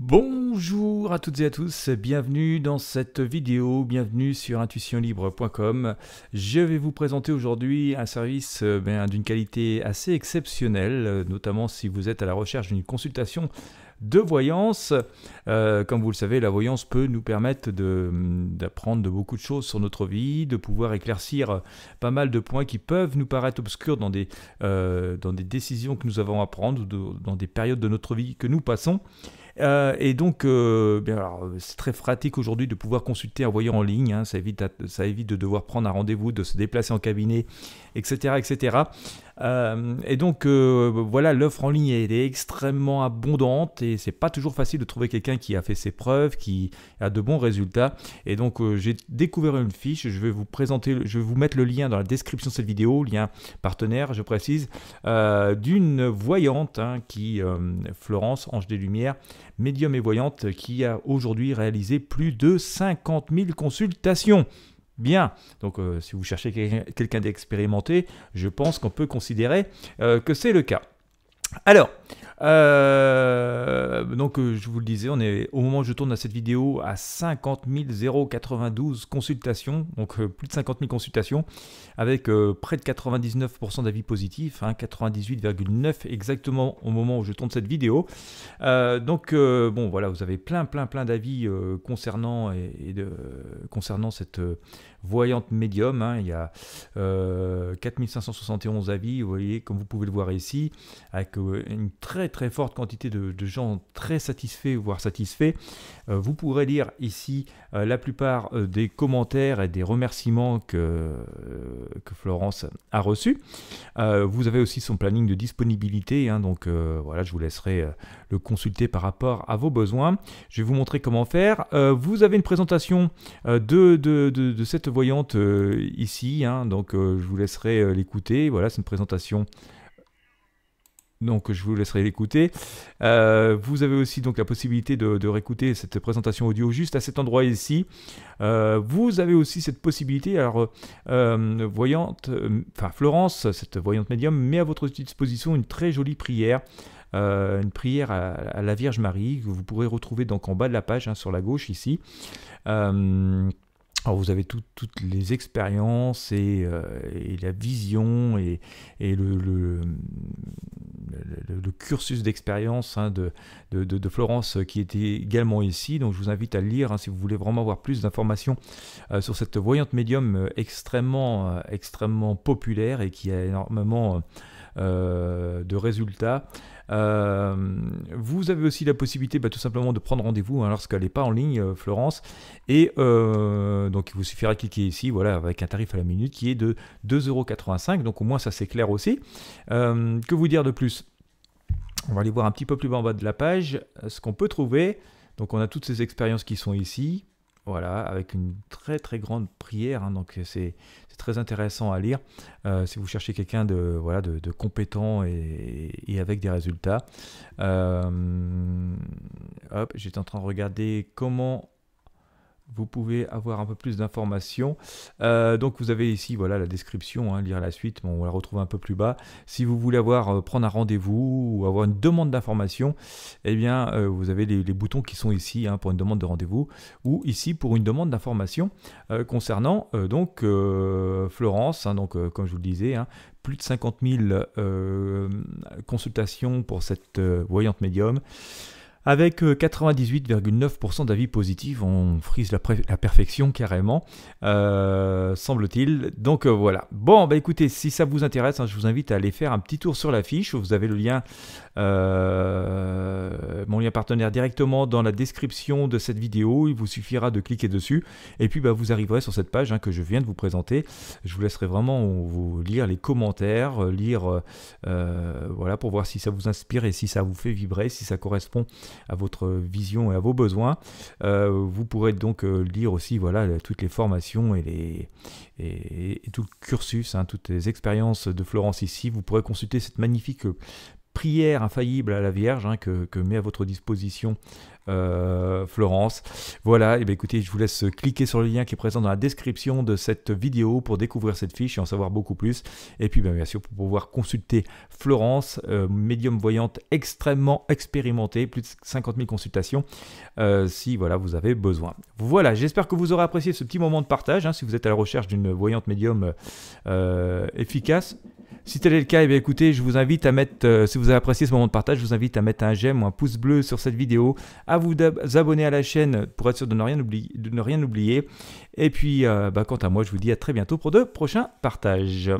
Bonjour à toutes et à tous, bienvenue dans cette vidéo, bienvenue sur intuitionlibre.com. Je vais vous présenter aujourd'hui un service euh, ben, d'une qualité assez exceptionnelle, euh, notamment si vous êtes à la recherche d'une consultation de voyance. Euh, comme vous le savez, la voyance peut nous permettre mm, d'apprendre de, beaucoup de choses sur notre vie, de pouvoir éclaircir pas mal de points qui peuvent nous paraître obscurs dans des, dans des décisions que nous avons à prendre ou dans des périodes de notre vie que nous passons. Euh, et donc, euh, alors, euh, c'est très pratique aujourd'hui de pouvoir consulter un voyant en ligne. Hein. ça, évite ça évite de devoir prendre un rendez-vous, de se déplacer en cabinet, etc. etc. et donc, voilà, l'offre en ligne elle est extrêmement abondante et c'est pas toujours facile de trouver quelqu'un qui a fait ses preuves, qui a de bons résultats. Et donc, j'ai découvert une fiche. Je vais vous présenter, je vais vous mettre le lien dans la description de cette vidéo, lien partenaire, je précise, d'une voyante hein, qui, Florence Ange des Lumières, médium et voyante, qui a aujourd'hui réalisé plus de 50 000 consultations. Bien, donc euh, si vous cherchez quelqu'un d'expérimenté, je pense qu'on peut considérer euh, que c'est le cas. Alors, euh, donc, euh, je vous le disais, on est au moment où je tourne cette vidéo à 50 092 consultations, donc euh, plus de 50 000 consultations, avec près de 99% d'avis positifs, 98,9 hein, exactement au moment où je tourne cette vidéo. donc, bon, voilà, vous avez plein, plein, plein d'avis concernant de, concernant cette voyante médium. Hein. il y a 4571 avis, vous voyez, comme vous pouvez le voir ici, avec une très très forte quantité de, gens très satisfaits, voire satisfaits. Euh, vous pourrez lire ici euh, la plupart euh, des commentaires et des remerciements que, que Florence a reçus. vous avez aussi son planning de disponibilité, hein, donc voilà, je vous laisserai le consulter par rapport à vos besoins. Je vais vous montrer comment faire. vous avez une présentation de, de, cette voyante ici, hein, donc je vous laisserai l'écouter. Voilà, c'est une présentation donc je vous laisserai l'écouter. Euh, vous avez aussi donc la possibilité de, réécouter cette présentation audio juste à cet endroit ici. Euh, vous avez aussi cette possibilité, alors euh, voyante, enfin Florence, cette voyante médium, met à votre disposition une très jolie prière. une prière à, la Vierge Marie que vous pourrez retrouver donc en bas de la page hein, sur la gauche ici alors vous avez toutes les expériences et, la vision et, le, le, cursus d'expérience hein, de, de, Florence euh, qui était également ici. Donc je vous invite à lire hein, si vous voulez vraiment avoir plus d'informations euh, sur cette voyante médium euh, extrêmement, extrêmement populaire et qui a énormément de résultats. Euh, vous avez aussi la possibilité bah, tout simplement de prendre rendez-vous hein, lorsqu'elle n'est pas en ligne, euh, Florence. Et euh, donc il vous suffira de cliquer ici, voilà, avec un tarif à la minute qui est de 2,85€. Donc au moins ça c'est clair aussi. que vous dire de plus On va aller voir un petit peu plus bas en bas de la page ce qu'on peut trouver. Donc on a toutes ces expériences qui sont ici voilà, avec une très très grande prière. Hein, donc c'est très intéressant à lire euh, si vous cherchez quelqu'un de voilà de, compétent et, et, avec des résultats. Euh, j'étais en train de regarder comment vous pouvez avoir un peu plus d'informations. Euh, donc vous avez ici voilà la description, hein, lire la suite, on la retrouve un peu plus bas. Si vous voulez avoir euh, prendre un rendez-vous ou avoir une demande d'information, eh bien euh, vous avez les, boutons qui sont ici hein, pour une demande de rendez-vous ou ici pour une demande d'information concernant donc Florence. Hein, donc comme je vous le disais, plus de 50 000 consultations pour cette voyante médium. Avec 98,9% euh, d'avis positifs, on frise la, perfection carrément, euh, semble-t-il. Donc euh, voilà. Bon, bah écoutez, si ça vous intéresse, hein, je vous invite à aller faire un petit tour sur la fiche. Vous avez le lien euh, mon lien partenaire directement dans la description de cette vidéo. Il vous suffira de cliquer dessus. Et puis bah, vous arriverez sur cette page hein, que je viens de vous présenter. Je vous laisserai vraiment vous lire les commentaires, euh, lire euh, voilà, pour voir si ça vous inspire et si ça vous fait vibrer, si ça correspond à votre vision et à vos besoins. vous pourrez donc lire aussi voilà, toutes les formations et, les, tout le cursus, hein, toutes les expériences de Florence ici. Vous pourrez consulter cette magnifique prière infaillible à la Vierge hein, que, met à votre disposition euh, Florence. Voilà, et eh bien écoutez, je vous laisse cliquer sur le lien qui est présent dans la description de cette vidéo pour découvrir cette fiche et en savoir beaucoup plus. Et puis ben, bien, sûr, pour pouvoir consulter Florence, euh, médium voyante extrêmement expérimentée, plus de 50 000 consultations, euh, si voilà, vous avez besoin. Voilà, j'espère que vous aurez apprécié ce petit moment de partage. Hein, si vous êtes à la recherche d'une voyante médium efficace, si tel est le cas, eh écoutez, je vous invite à mettre, euh, si vous avez apprécié ce moment de partage, je vous invite à mettre un j'aime ou un pouce bleu sur cette vidéo, à vous abonner à la chaîne pour être sûr de ne rien, oublier. Et puis, euh, bah, quant à moi, je vous dis à très bientôt pour de prochains partages.